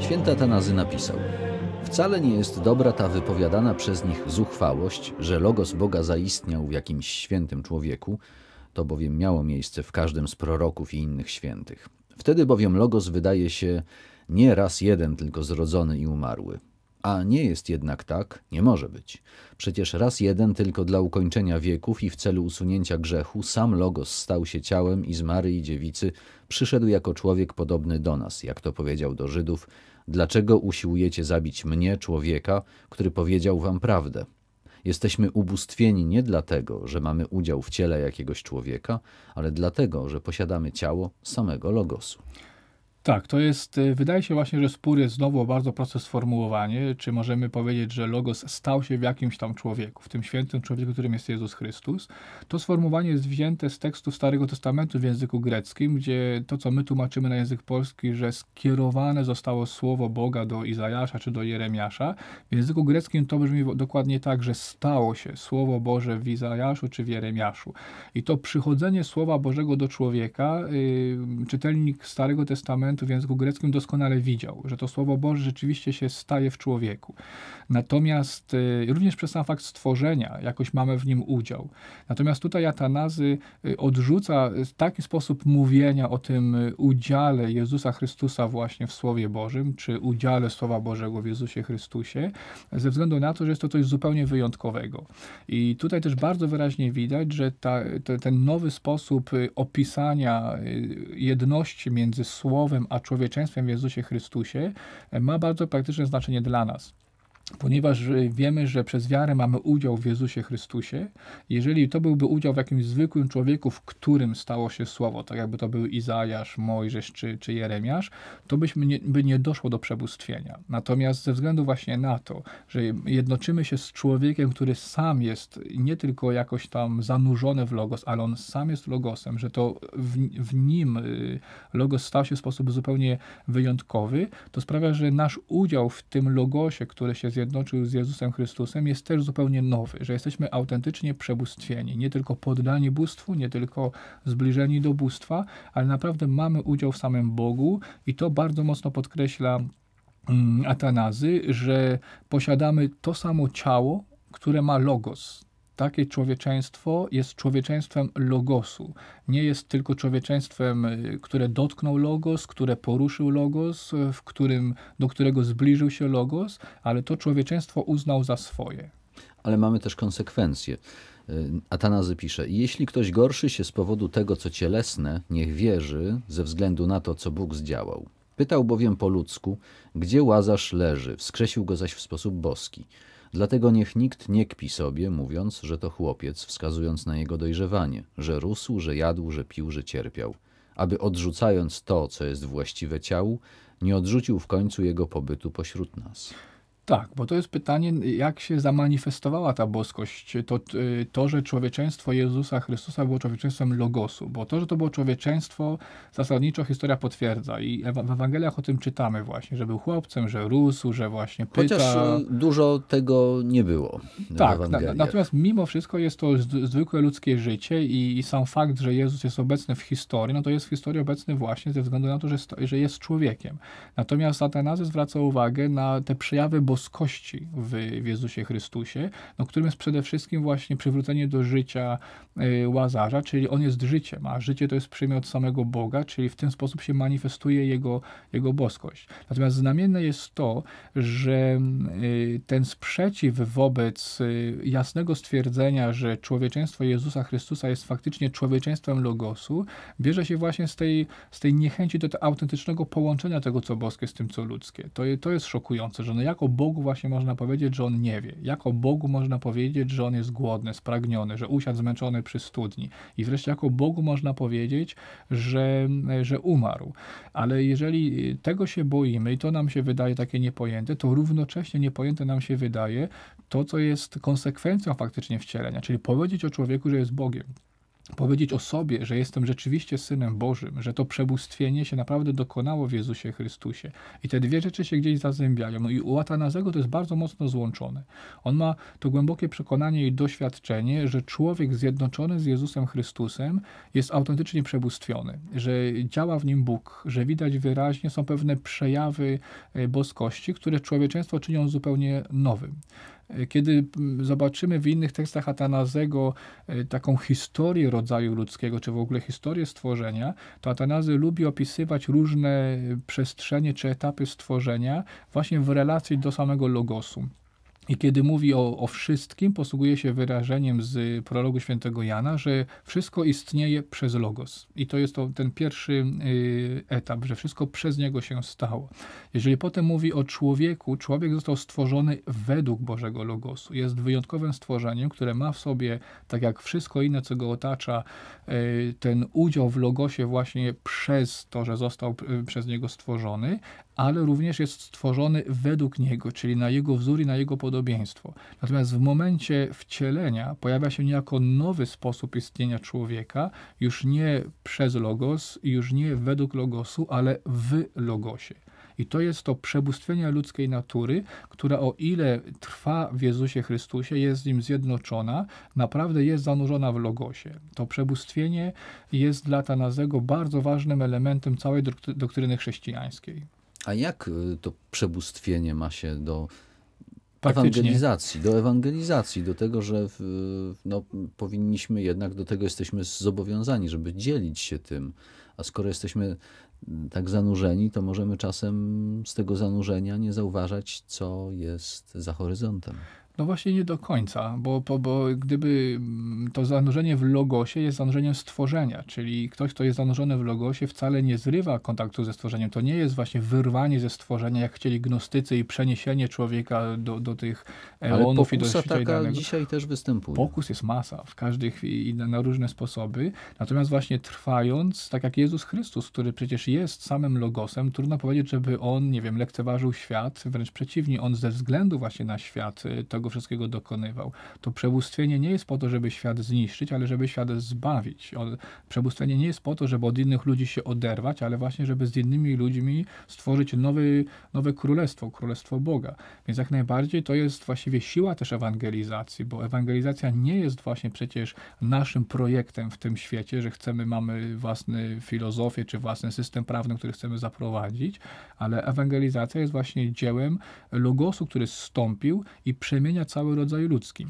Święta Tanazy napisał: Wcale nie jest dobra ta wypowiadana przez nich zuchwałość, że logos Boga zaistniał w jakimś świętym człowieku, to bowiem miało miejsce w każdym z proroków i innych świętych. Wtedy bowiem logos wydaje się nie raz jeden, tylko zrodzony i umarły. A nie jest jednak tak, nie może być. Przecież raz jeden tylko dla ukończenia wieków i w celu usunięcia grzechu sam Logos stał się ciałem i z Maryi dziewicy przyszedł jako człowiek podobny do nas, jak to powiedział do Żydów, dlaczego usiłujecie zabić mnie, człowieka, który powiedział wam prawdę? Jesteśmy ubóstwieni nie dlatego, że mamy udział w ciele jakiegoś człowieka, ale dlatego, że posiadamy ciało samego Logosu. Tak, to jest, y, wydaje się właśnie, że spór jest znowu o bardzo proste sformułowanie, czy możemy powiedzieć, że Logos stał się w jakimś tam człowieku, w tym świętym człowieku, którym jest Jezus Chrystus. To sformułowanie jest wzięte z tekstu Starego Testamentu w języku greckim, gdzie to, co my tłumaczymy na język polski, że skierowane zostało słowo Boga do Izajasza czy do Jeremiasza, w języku greckim to brzmi dokładnie tak, że stało się słowo Boże w Izajaszu czy w Jeremiaszu. I to przychodzenie słowa Bożego do człowieka, yy, czytelnik Starego Testamentu Testamentu w języku greckim doskonale widział, że to Słowo Boże rzeczywiście się staje w człowieku. Natomiast y, również przez sam fakt stworzenia jakoś mamy w nim udział. Natomiast tutaj Atanazy y, odrzuca taki sposób mówienia o tym y, udziale Jezusa Chrystusa właśnie w Słowie Bożym, czy udziale Słowa Bożego w Jezusie Chrystusie, ze względu na to, że jest to coś zupełnie wyjątkowego. I tutaj też bardzo wyraźnie widać, że ta, te, ten nowy sposób y, opisania jedności między Słowem a człowieczeństwem w Jezusie Chrystusie e, ma bardzo praktyczne znaczenie dla nas ponieważ wiemy, że przez wiarę mamy udział w Jezusie Chrystusie. Jeżeli to byłby udział w jakimś zwykłym człowieku, w którym stało się słowo, tak jakby to był Izajasz, Mojżesz czy, czy Jeremiasz, to byśmy nie, by nie doszło do przebóstwienia. Natomiast ze względu właśnie na to, że jednoczymy się z człowiekiem, który sam jest nie tylko jakoś tam zanurzony w logos, ale on sam jest logosem, że to w, w nim y, logos stał się w sposób zupełnie wyjątkowy, to sprawia, że nasz udział w tym logosie, który się zjednoczył, jednoczył z Jezusem Chrystusem, jest też zupełnie nowy, że jesteśmy autentycznie przebóstwieni, nie tylko poddani bóstwu, nie tylko zbliżeni do bóstwa, ale naprawdę mamy udział w samym Bogu i to bardzo mocno podkreśla mm, Atanazy, że posiadamy to samo ciało, które ma logos, takie człowieczeństwo jest człowieczeństwem logosu. Nie jest tylko człowieczeństwem, y, które dotknął logos, które poruszył logos, y, w którym, do którego zbliżył się logos, ale to człowieczeństwo uznał za swoje. Ale mamy też konsekwencje. Y, Atanazy pisze: Jeśli ktoś gorszy się z powodu tego, co cielesne, niech wierzy ze względu na to, co Bóg zdziałał. Pytał bowiem po ludzku, gdzie łazarz leży, wskrzesił go zaś w sposób boski. Dlatego niech nikt nie kpi sobie, mówiąc, że to chłopiec, wskazując na jego dojrzewanie, że rósł, że jadł, że pił, że cierpiał, aby odrzucając to, co jest właściwe ciału, nie odrzucił w końcu jego pobytu pośród nas. Tak, bo to jest pytanie, jak się zamanifestowała ta boskość. To, y, to, że człowieczeństwo Jezusa Chrystusa było człowieczeństwem Logosu, bo to, że to było człowieczeństwo, zasadniczo historia potwierdza i w Ewangeliach o tym czytamy właśnie, że był chłopcem, że rósł, że właśnie pyta. Chociaż y, dużo tego nie było Tak, na, natomiast mimo wszystko jest to zwykłe ludzkie życie i, i, sam fakt, że Jezus jest obecny w historii, no to jest w historii obecny właśnie ze względu na to, że, że jest człowiekiem. Natomiast Atanazy zwraca uwagę na te przejawy boskie boskości w, w Jezusie Chrystusie, no, którym jest przede wszystkim właśnie przywrócenie do życia e, Łazarza, czyli on jest życiem, a życie to jest przymiot samego Boga, czyli w ten sposób się manifestuje jego, jego boskość. Natomiast znamienne jest to, że e, ten sprzeciw wobec e, jasnego stwierdzenia, że człowieczeństwo Jezusa Chrystusa jest faktycznie człowieczeństwem Logosu, bierze się właśnie z tej, z tej niechęci do autentycznego połączenia tego, co boskie z tym, co ludzkie. To, to jest szokujące, że no jako Bóg Bogu właśnie można powiedzieć, że on nie wie. Jako Bogu można powiedzieć, że on jest głodny, spragniony, że usiadł zmęczony przy studni. I wreszcie jako Bogu można powiedzieć, że, że umarł. Ale jeżeli tego się boimy i to nam się wydaje takie niepojęte, to równocześnie niepojęte nam się wydaje to, co jest konsekwencją faktycznie wcielenia, czyli powiedzieć o człowieku, że jest Bogiem powiedzieć o sobie, że jestem rzeczywiście synem Bożym, że to przebóstwienie się naprawdę dokonało w Jezusie Chrystusie. I te dwie rzeczy się gdzieś zazębiają. No i u Atanazego to jest bardzo mocno złączone. On ma to głębokie przekonanie i doświadczenie, że człowiek zjednoczony z Jezusem Chrystusem jest autentycznie przebóstwiony, że działa w nim Bóg, że widać wyraźnie są pewne przejawy e, boskości, które człowieczeństwo czynią zupełnie nowym. E, kiedy zobaczymy w innych tekstach Atanazego e, taką historię rodzaju ludzkiego, czy w ogóle historię stworzenia, to Atanazy lubi opisywać różne e, przestrzenie czy etapy stworzenia właśnie w relacji do samego logosu. I kiedy mówi o, o wszystkim, posługuje się wyrażeniem z prologu świętego Jana, że wszystko istnieje przez Logos. I to jest to, ten pierwszy y, etap, że wszystko przez niego się stało. Jeżeli potem mówi o człowieku, człowiek został stworzony według Bożego Logosu. Jest wyjątkowym stworzeniem, które ma w sobie, tak jak wszystko inne, co go otacza, y, ten udział w Logosie właśnie przez to, że został y, przez niego stworzony, ale również jest stworzony według niego, czyli na jego wzór i na jego podobieństwo. Natomiast w momencie wcielenia pojawia się niejako nowy sposób istnienia człowieka, już nie przez logos, już nie według logosu, ale w logosie. I to jest to przebóstwienie ludzkiej natury, która o ile trwa w Jezusie Chrystusie, jest z Nim zjednoczona, naprawdę jest zanurzona w Logosie. To przebóstwienie jest dla Tanazego bardzo ważnym elementem całej doktryny chrześcijańskiej. A jak y, to przebóstwienie ma się do ewangelizacji, do ewangelizacji, do tego, że no, powinniśmy jednak, do tego jesteśmy zobowiązani, żeby dzielić się tym. A skoro jesteśmy mm, tak zanurzeni, to możemy czasem z tego zanurzenia nie zauważać, co jest za horyzontem. No właśnie nie do końca, bo, bo, bo gdyby mm, to zanurzenie w logosie jest zanurzeniem stworzenia, czyli ktoś, kto jest zanurzony w logosie, wcale nie zrywa kontaktu ze stworzeniem. To nie jest właśnie wyrwanie ze stworzenia, jak chcieli gnostycy i przeniesienie człowieka do, do tych eonów i do świata idealnego. dzisiaj też występuje. Pokus jest masa w każdej chwili i na różne sposoby. Natomiast właśnie trwając, tak jak Jezus Chrystus, który przecież jest samym logosem, trudno powiedzieć, żeby on, nie wiem, lekceważył świat, wręcz przeciwnie, on ze względu właśnie na świat e, tego tego wszystkiego dokonywał. To przebóstwienie nie jest po to, żeby świat zniszczyć, ale żeby świat zbawić. Przebóstwienie nie jest po to, żeby od innych ludzi się oderwać, ale właśnie, żeby z innymi ludźmi stworzyć nowy, nowe królestwo, królestwo Boga. Więc jak najbardziej to jest właściwie siła też ewangelizacji, bo ewangelizacja nie jest właśnie przecież naszym projektem w tym świecie, że chcemy, mamy własny filozofię czy własny system prawny, który chcemy zaprowadzić, ale ewangelizacja jest właśnie dziełem logosu, który stąpił i przemienił istnienia cały rodzaj ludzki.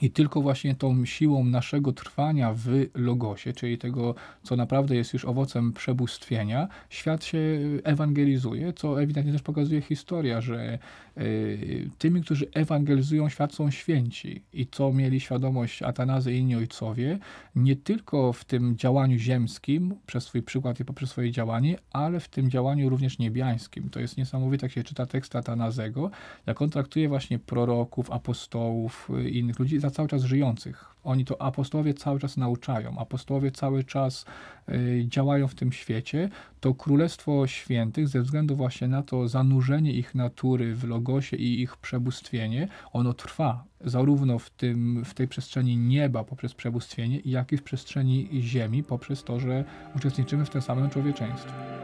I tylko właśnie tą siłą naszego trwania w Logosie, czyli tego, co naprawdę jest już owocem przebóstwienia, świat się ewangelizuje, co ewidentnie też pokazuje historia, że y, tymi, którzy ewangelizują świat są święci i co mieli świadomość Atanazy i inni ojcowie, nie tylko w tym działaniu ziemskim, przez swój przykład i poprzez swoje działanie, ale w tym działaniu również niebiańskim. To jest niesamowite, jak się czyta tekst Atanazego, jak on traktuje właśnie proroków, apostołów, e, innych ludzi, za cały czas żyjących. Oni to apostołowie cały czas nauczają, apostołowie cały czas y, działają w tym świecie. To Królestwo Świętych, ze względu właśnie na to zanurzenie ich natury w Logosie i ich przebóstwienie, ono trwa zarówno w, tym, w tej przestrzeni nieba poprzez przebóstwienie, jak i w przestrzeni ziemi poprzez to, że uczestniczymy w tym samym człowieczeństwie.